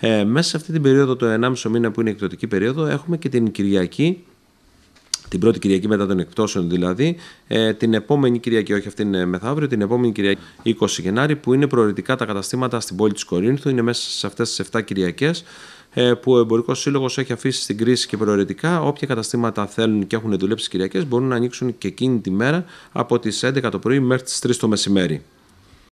Ε, μέσα σε αυτή την περίοδο, το 1,5 μήνα που είναι η εκπτωτική περίοδο, έχουμε και την Κυριακή, την πρώτη Κυριακή μετά των εκπτώσεων δηλαδή, ε, την επόμενη Κυριακή, όχι αυτήν ε, μεθαύριο, την επόμενη Κυριακή 20 Γενάρη, που είναι προοριτικά τα καταστήματα στην πόλη της Κορίνθου, είναι μέσα σε αυτές τις 7 Κυριακές ε, που ο Εμπορικός Σύλλογος έχει αφήσει στην κρίση και προαιρετικά. Όποια καταστήματα θέλουν και έχουν δουλέψει Κυριακές μπορούν να ανοίξουν και εκείνη τη μέρα από τις 11 το πρωί μέχρι τις 3 το μεσημέρι.